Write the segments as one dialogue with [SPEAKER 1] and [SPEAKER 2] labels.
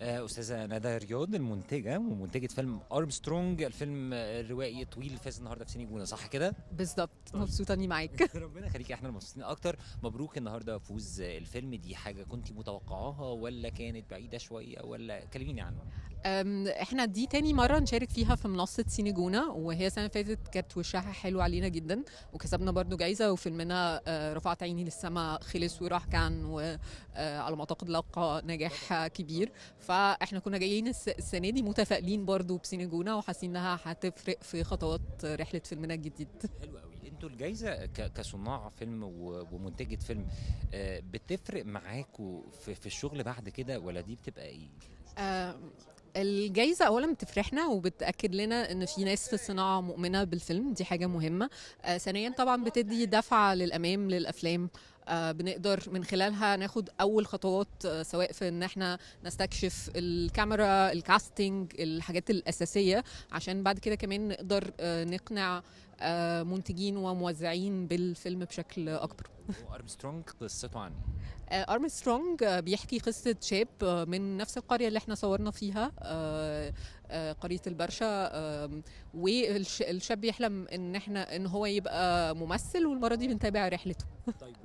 [SPEAKER 1] آه، استاذه ندى رياض المنتجه ومنتجه فيلم ارمسترونج الفيلم الروائي الطويل اللي فاز النهارده في سيني جونه صح كده
[SPEAKER 2] بالظبط طيب. مبسوطه اني معاك ربنا
[SPEAKER 1] يخليكي احنا مبسوطين اكتر مبروك النهارده فوز الفيلم دي حاجه كنت متوقعاها ولا كانت بعيده شويه ولا كلميني عنها
[SPEAKER 2] احنا دي تاني مرة نشارك فيها في منصة سينيجونا وهي السنة اللي فاتت كانت وشها حلو علينا جدا وكسبنا برضو جايزة وفيلمنا آه، رفعت عيني للسما خلص وراح كان وعلى آه، ما اعتقد لقى نجاح كبير فاحنا كنا جايين السنة دي متفائلين برضو بسينيجونا وحاسين انها هتفرق في خطوات رحلة فيلمنا الجديد حلو قوي
[SPEAKER 1] خدوا الجايزه كصناع فيلم ومنتجه فيلم آه، بتفرق معاكوا في الشغل بعد كده ولا دي بتبقى ايه؟
[SPEAKER 2] آه، الجايزة أولا بتفرحنا وبتأكد لنا إن في ناس في الصناعة مؤمنة بالفيلم دي حاجة مهمة آه، ثانيا طبعا بتدي دفعة للأمام للأفلام بنقدر من خلالها ناخد أول خطوات سواء في إن إحنا نستكشف الكاميرا الكاستنج الحاجات الأساسية عشان بعد كده كمان نقدر نقنع آه، منتجين وموزعين بالفيلم بشكل اكبر
[SPEAKER 1] وارمسترونج قصته عن
[SPEAKER 2] آه، ارمسترونج آه، بيحكي قصه شاب آه، من نفس القريه اللي احنا صورنا فيها قريه البرشا والشاب يحلم ان احنا ان هو يبقى ممثل والمره دي بنتابع رحلته طيب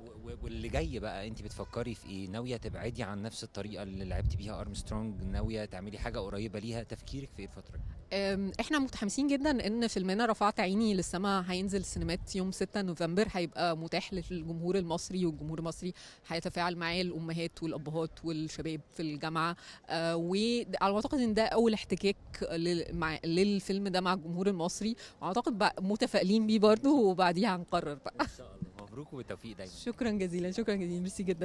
[SPEAKER 1] واللي جاي بقى انت بتفكري في ايه ناويه تبعدي عن نفس الطريقه اللي لعبتي بيها ارمسترونج ناويه تعملي حاجه قريبه ليها تفكيرك في ايه الفتره
[SPEAKER 2] احنا متحمسين جدا ان فيلمنا رفعت عيني للسماء هينزل سينمات يوم 6 نوفمبر هيبقى متاح للجمهور الجمهور المصري والجمهور المصري هيتفاعل معاه الامهات والابهات والشباب في الجامعه آه، وعلى ما اعتقد ان ده اول احتكاك للفيلم ده مع الجمهور المصري واعتقد متفائلين بيه برضه وبعديها هنقرر بقى ان شاء الله
[SPEAKER 1] مبروك وبالتوفيق دايما
[SPEAKER 2] شكرا جزيلا شكرا جزيلا ميرسي جدا